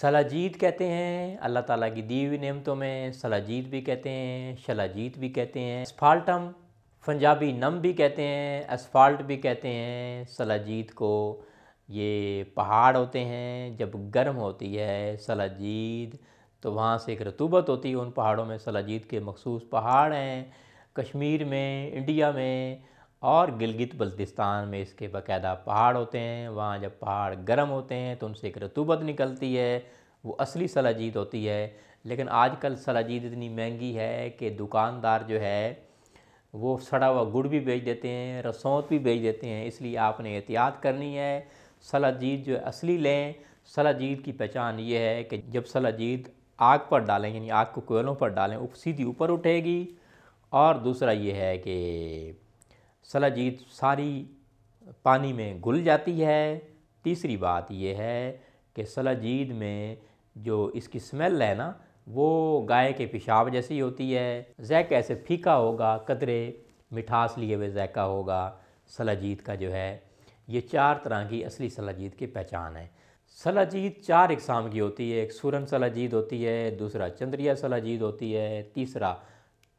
सलाजीत कहते हैं अल्लाह ताला की दी हुई नियमतों में सलाजीत भी कहते हैं शलाजीत भी कहते हैं स्फाल्टम पंजाबी नम भी कहते हैं एसफाल्ट भी कहते हैं सलाजीत को ये पहाड़ होते हैं जब गर्म होती है सलाजीत तो वहाँ से एक रतूबत होती है उन पहाड़ों में सलाजीत के मखसूस पहाड़ हैं कश्मीर में इंडिया में और गिलगित बल्तिस्तान में इसके बाकायदा पहाड़ होते हैं वहाँ जब पहाड़ गर्म होते हैं तो उनसे एक रतूबत निकलती है वो असली सलाजीत होती है लेकिन आजकल सलाजीद इतनी महंगी है कि दुकानदार जो है वो सड़ा हुआ गुड़ भी बेच देते हैं रसौत भी बेच देते हैं इसलिए आपने एहतियात करनी है सलाजीत जो असली लें सलाजीत की पहचान ये है कि जब सलाजीत आग पर डालें यानी आग को कोयलों पर डालें सीधी ऊपर उठेगी और दूसरा ये है कि सलाजीत सारी पानी में घुल जाती है तीसरी बात यह है कि सलाजीद में जो इसकी स्मेल है ना वो गाय के पेशाब जैसी होती है जैक ऐसे फीका होगा कदरे मिठास लिए हुए जैका होगा सलाजीत का जो है ये चार तरह की असली सलाजीत की पहचान है सलाजीत चार इकसाम की होती है एक सुरन सलाजीत होती है दूसरा चंद्रिया सलाजीत होती है तीसरा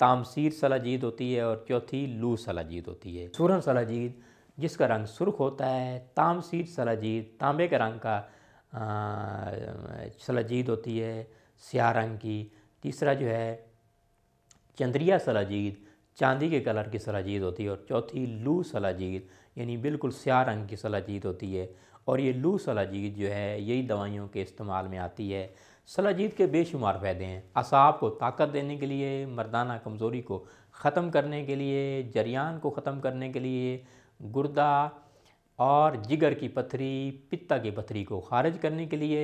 तामसीर सलाजीद होती है और चौथी लू सलाजीद होती है सुरन सलाजीद जिसका रंग सुर्ख होता है तामसीर सलाजीद तांबे के रंग का सलाजीद होती है स्या रंग की तीसरा जो है चंद्रिया सलाजीद चांदी के कलर की सलाजीद होती है और चौथी लू सलाजीद यानी बिल्कुल स्या रंग की सलाजीद होती है और ये लू सलाजीद जो है यही दवाइयों के इस्तेमाल में आती है सलाजीत के बेशुमार फ़ायदे हैं असाब को ताकत देने के लिए मर्दाना कमज़ोरी को ख़त्म करने के लिए जरियान को ख़त्म करने के लिए गुर्दा और जिगर की पथरी पित्ता की पथरी को खारिज करने के लिए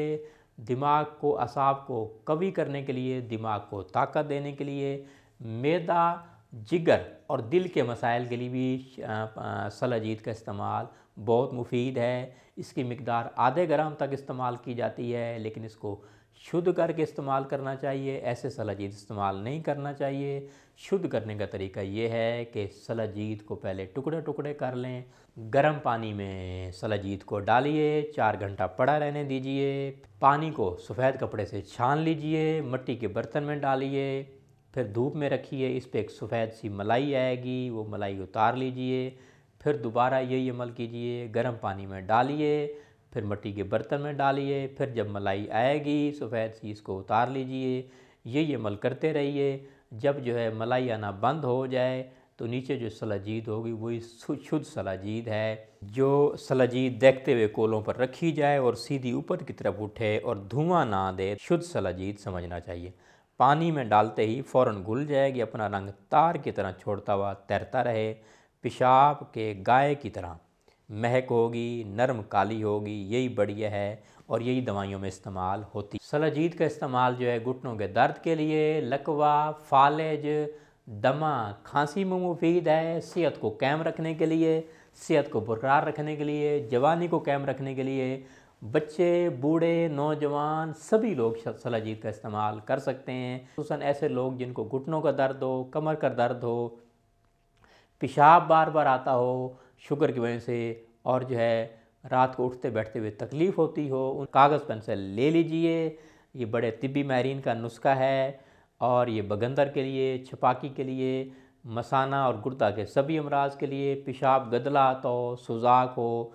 दिमाग को असाब को कवी करने के लिए दिमाग को ताकत देने के लिए मैदा जिगर और दिल के मसाइल के लिए भी सलाजीत का इस्तेमाल बहुत मुफीद है इसकी मकदार आधे ग्राम तक इस्तेमाल की जाती है लेकिन इसको शुद्ध करके इस्तेमाल करना चाहिए ऐसे सलाजीत इस्तेमाल नहीं करना चाहिए शुद्ध करने का तरीका ये है कि सलाजीत को पहले टुकड़े टुकड़े कर लें गर्म पानी में सलाजीत को डालिए चार घंटा पड़ा रहने दीजिए पानी को सफ़ेद कपड़े से छान लीजिए मिट्टी के बर्तन में डालिए फिर धूप में रखिए इस पर एक सफ़ेद सी मलाई आएगी वो मलाई उतार लीजिए फिर दोबारा यही अमल कीजिए गर्म पानी में डालिए फिर मट्टी के बर्तन में डालिए फिर जब मलाई आएगी सफ़ेद सी इसको उतार लीजिए ये ये अमल करते रहिए जब जो है मलाई आना बंद हो जाए तो नीचे जो सलाजीद होगी वही शुद्ध सलाजीद है जो सलाजीद देखते हुए कोलों पर रखी जाए और सीधी ऊपर की तरफ उठे और धुआं ना दे शुद्ध सलाजीद समझना चाहिए पानी में डालते ही फ़ौर घुल जाएगी अपना रंग तार की तरह छोड़ता हुआ तैरता रहे पेशाब के गाय की तरह महक होगी नरम काली होगी यही बढ़िया है और यही दवाइयों में इस्तेमाल होती सलाजीत का इस्तेमाल जो है घुटनों के दर्द के लिए लकवा फालज दमा खांसी में मुफीद है सेहत को कैम रखने के लिए सेहत को बरकरार रखने के लिए जवानी को कैम रखने के लिए बच्चे बूढ़े नौजवान सभी लोग सलाजीत का इस्तेमाल कर सकते हैं खूस ऐसे लोग जिनको घुटनों का दर्द हो कमर का दर्द हो पेशाब बार बार आता हो शुगर की वजह से और जो है रात को उठते बैठते हुए तकलीफ़ होती हो उन कागज़ पेंसिल ले लीजिए ये बड़े तिबी माहरीन का नुस्खा है और ये बगंदर के लिए छपाकी के लिए मसाना और गुर्दा के सभी अमराज के लिए पेशाब गदला हो तो, सुजाक हो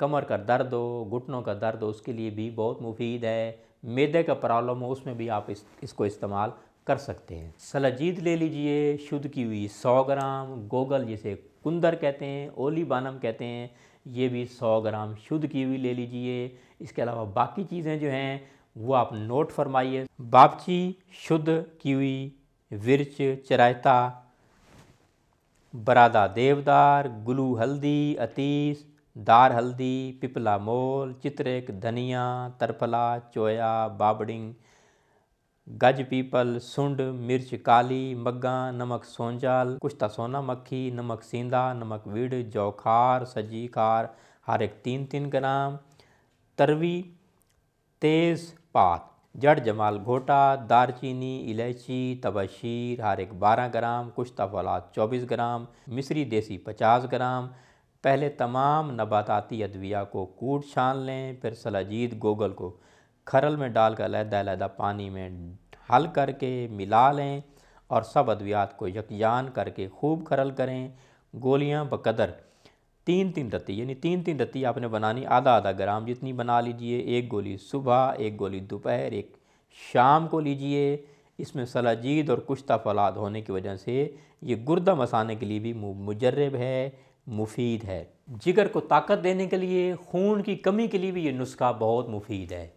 कमर का दर्द हो घुटनों का दर्द हो उसके लिए भी बहुत मुफीद है मैदे का प्रॉब्लम हो उसमें भी आप इस, इसको इस्तेमाल कर सकते हैं सलाजीद ले लीजिए शुद्ध की हुई 100 ग्राम गोगल जिसे कुंदर कहते हैं ओली बानम कहते हैं ये भी 100 ग्राम शुद्ध की हुई ले लीजिए इसके अलावा बाकी चीज़ें जो हैं वो आप नोट फरमाइए बापची शुद्ध की हुई विरच चरायता बरादा देवदार गुलू हल्दी अतीस दार हल्दी पिपला मोल चित्रक धनिया तरफला चोया बाबड़िंग गज पीपल सुंड मिर्च काली मग्गा नमक सोंजाल कुश्ता सोना मक्खी नमक सींदा नमक विड़ जौखार सजी खार हर एक तीन तीन ग्राम तरवी तेज़ पात जड़ जमाल घोटा दारचीनी इलायची तबशीर हर एक बारह ग्राम कुश्ता फलाद चौबीस ग्राम मिश्री देसी पचास ग्राम पहले तमाम नबाताती अदविया को कूट छान लें फिर सलाजीद गोगल को खरल में डालकर लहदा लहदा पानी में हल करके मिला लें और सब अद्वियात को यकजान करके खूब खरल करें गोलियां बकदर तीन तीन रत्ती यानी तीन तीन रत्ती आपने बनानी आधा आधा ग्राम जितनी बना लीजिए एक गोली सुबह एक गोली दोपहर एक शाम को लीजिए इसमें सलाजीद और कुश्ता फलाद होने की वजह से ये गुर्दा मसाने के लिए भी मुजरब है मुफीद है जिगर को ताकत देने के लिए खून की कमी के लिए भी ये नुस्खा बहुत मुफीद है